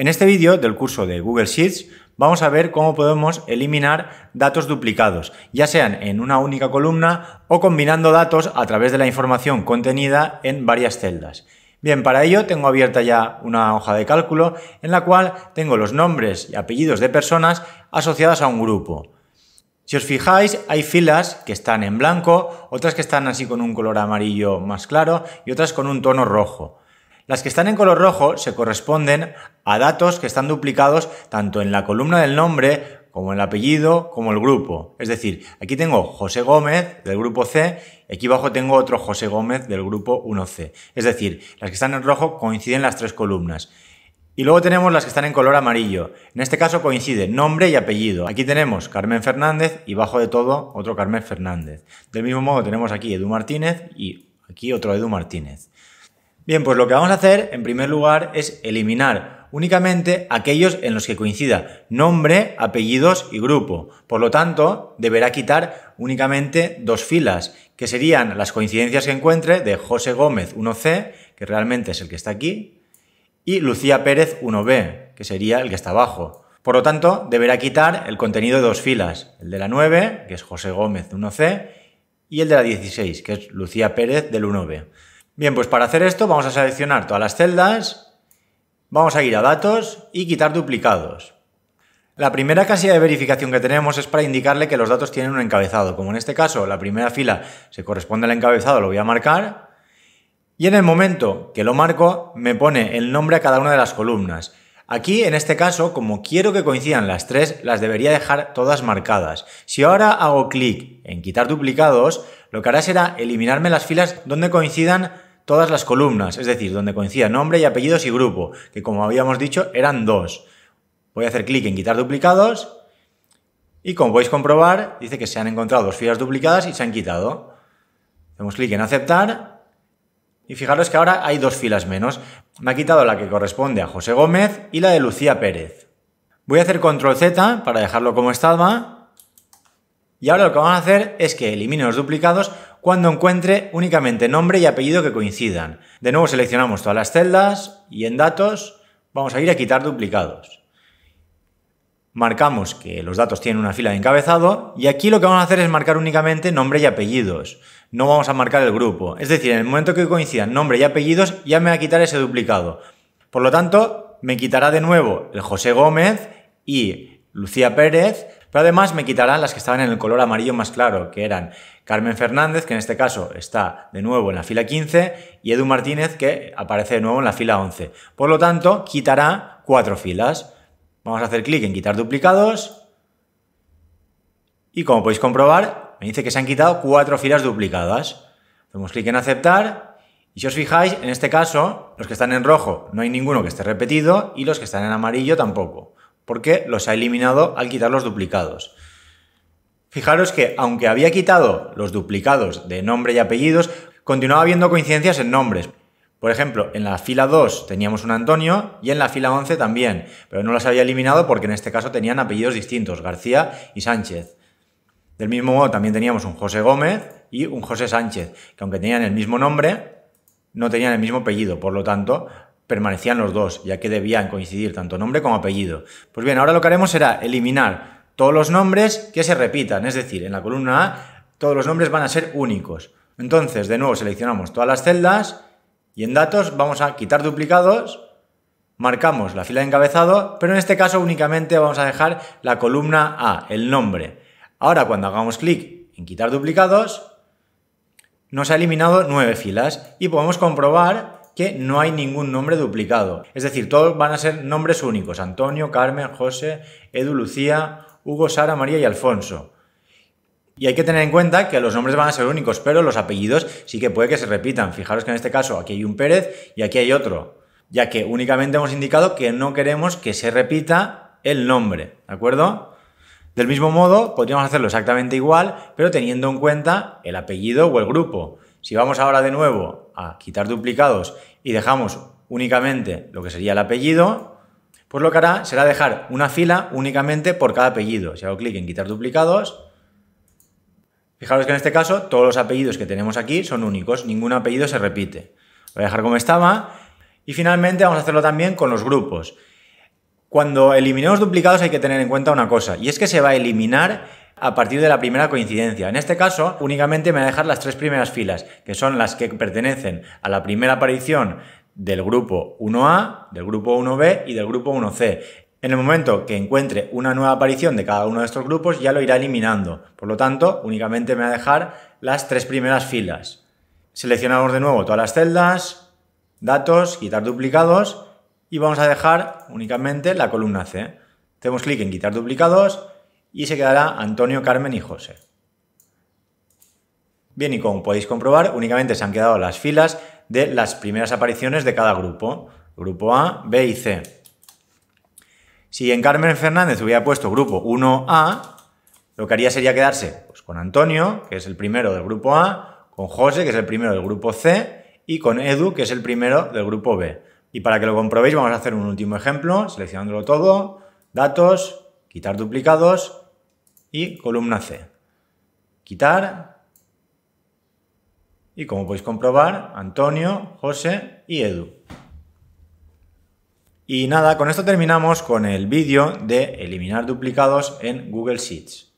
En este vídeo del curso de Google Sheets vamos a ver cómo podemos eliminar datos duplicados, ya sean en una única columna o combinando datos a través de la información contenida en varias celdas. Bien, para ello tengo abierta ya una hoja de cálculo en la cual tengo los nombres y apellidos de personas asociadas a un grupo. Si os fijáis, hay filas que están en blanco, otras que están así con un color amarillo más claro y otras con un tono rojo. Las que están en color rojo se corresponden a datos que están duplicados tanto en la columna del nombre como el apellido, como el grupo. Es decir, aquí tengo José Gómez del grupo C aquí abajo tengo otro José Gómez del grupo 1C. Es decir, las que están en rojo coinciden las tres columnas. Y luego tenemos las que están en color amarillo. En este caso coincide nombre y apellido. Aquí tenemos Carmen Fernández y bajo de todo otro Carmen Fernández. Del mismo modo tenemos aquí Edu Martínez y aquí otro Edu Martínez. Bien, pues lo que vamos a hacer en primer lugar es eliminar únicamente aquellos en los que coincida nombre, apellidos y grupo. Por lo tanto, deberá quitar únicamente dos filas, que serían las coincidencias que encuentre de José Gómez 1C, que realmente es el que está aquí, y Lucía Pérez 1B, que sería el que está abajo. Por lo tanto, deberá quitar el contenido de dos filas, el de la 9, que es José Gómez 1C, y el de la 16, que es Lucía Pérez del 1B. Bien, pues para hacer esto vamos a seleccionar todas las celdas, vamos a ir a datos y quitar duplicados. La primera casilla de verificación que tenemos es para indicarle que los datos tienen un encabezado. Como en este caso la primera fila se corresponde al encabezado, lo voy a marcar. Y en el momento que lo marco, me pone el nombre a cada una de las columnas. Aquí, en este caso, como quiero que coincidan las tres, las debería dejar todas marcadas. Si ahora hago clic en quitar duplicados, lo que hará será eliminarme las filas donde coincidan todas las columnas, es decir, donde coincida nombre y apellidos y grupo, que como habíamos dicho eran dos. Voy a hacer clic en quitar duplicados y como podéis comprobar, dice que se han encontrado dos filas duplicadas y se han quitado. Hacemos clic en aceptar y fijaros que ahora hay dos filas menos. Me ha quitado la que corresponde a José Gómez y la de Lucía Pérez. Voy a hacer control Z para dejarlo como estaba. Y ahora lo que vamos a hacer es que elimine los duplicados cuando encuentre únicamente nombre y apellido que coincidan. De nuevo seleccionamos todas las celdas y en datos vamos a ir a quitar duplicados. Marcamos que los datos tienen una fila de encabezado y aquí lo que vamos a hacer es marcar únicamente nombre y apellidos. No vamos a marcar el grupo. Es decir, en el momento que coincidan nombre y apellidos ya me va a quitar ese duplicado. Por lo tanto, me quitará de nuevo el José Gómez y Lucía Pérez pero además me quitarán las que estaban en el color amarillo más claro, que eran Carmen Fernández, que en este caso está de nuevo en la fila 15, y Edu Martínez, que aparece de nuevo en la fila 11. Por lo tanto, quitará cuatro filas. Vamos a hacer clic en quitar duplicados. Y como podéis comprobar, me dice que se han quitado cuatro filas duplicadas. Hacemos clic en aceptar. Y si os fijáis, en este caso, los que están en rojo no hay ninguno que esté repetido y los que están en amarillo tampoco porque los ha eliminado al quitar los duplicados. Fijaros que aunque había quitado los duplicados de nombre y apellidos, continuaba habiendo coincidencias en nombres. Por ejemplo, en la fila 2 teníamos un Antonio y en la fila 11 también, pero no las había eliminado porque en este caso tenían apellidos distintos, García y Sánchez. Del mismo modo también teníamos un José Gómez y un José Sánchez, que aunque tenían el mismo nombre, no tenían el mismo apellido, por lo tanto permanecían los dos, ya que debían coincidir tanto nombre como apellido. Pues bien, ahora lo que haremos será eliminar todos los nombres que se repitan, es decir, en la columna A todos los nombres van a ser únicos. Entonces, de nuevo, seleccionamos todas las celdas y en datos vamos a quitar duplicados, marcamos la fila de encabezado, pero en este caso únicamente vamos a dejar la columna A, el nombre. Ahora, cuando hagamos clic en quitar duplicados, nos ha eliminado nueve filas y podemos comprobar no hay ningún nombre duplicado. Es decir, todos van a ser nombres únicos. Antonio, Carmen, José, Edu, Lucía, Hugo, Sara, María y Alfonso. Y hay que tener en cuenta que los nombres van a ser únicos, pero los apellidos sí que puede que se repitan. Fijaros que en este caso aquí hay un Pérez y aquí hay otro, ya que únicamente hemos indicado que no queremos que se repita el nombre, ¿de acuerdo? Del mismo modo, podríamos hacerlo exactamente igual, pero teniendo en cuenta el apellido o el grupo. Si vamos ahora de nuevo a quitar duplicados y dejamos únicamente lo que sería el apellido, pues lo que hará será dejar una fila únicamente por cada apellido. Si hago clic en quitar duplicados, fijaros que en este caso todos los apellidos que tenemos aquí son únicos, ningún apellido se repite. voy a dejar como estaba y finalmente vamos a hacerlo también con los grupos. Cuando eliminemos duplicados hay que tener en cuenta una cosa, y es que se va a eliminar a partir de la primera coincidencia. En este caso, únicamente me va a dejar las tres primeras filas, que son las que pertenecen a la primera aparición del grupo 1A, del grupo 1B y del grupo 1C. En el momento que encuentre una nueva aparición de cada uno de estos grupos, ya lo irá eliminando. Por lo tanto, únicamente me va a dejar las tres primeras filas. Seleccionamos de nuevo todas las celdas, datos, quitar duplicados y vamos a dejar únicamente la columna C. Hacemos clic en quitar duplicados y se quedará Antonio, Carmen y José. Bien, y como podéis comprobar, únicamente se han quedado las filas de las primeras apariciones de cada grupo, grupo A, B y C. Si en Carmen Fernández hubiera puesto grupo 1A, lo que haría sería quedarse pues, con Antonio, que es el primero del grupo A, con José, que es el primero del grupo C, y con Edu, que es el primero del grupo B. Y para que lo comprobéis, vamos a hacer un último ejemplo, seleccionándolo todo, datos, quitar duplicados y columna C. Quitar. Y como podéis comprobar, Antonio, José y Edu. Y nada, con esto terminamos con el vídeo de eliminar duplicados en Google Sheets.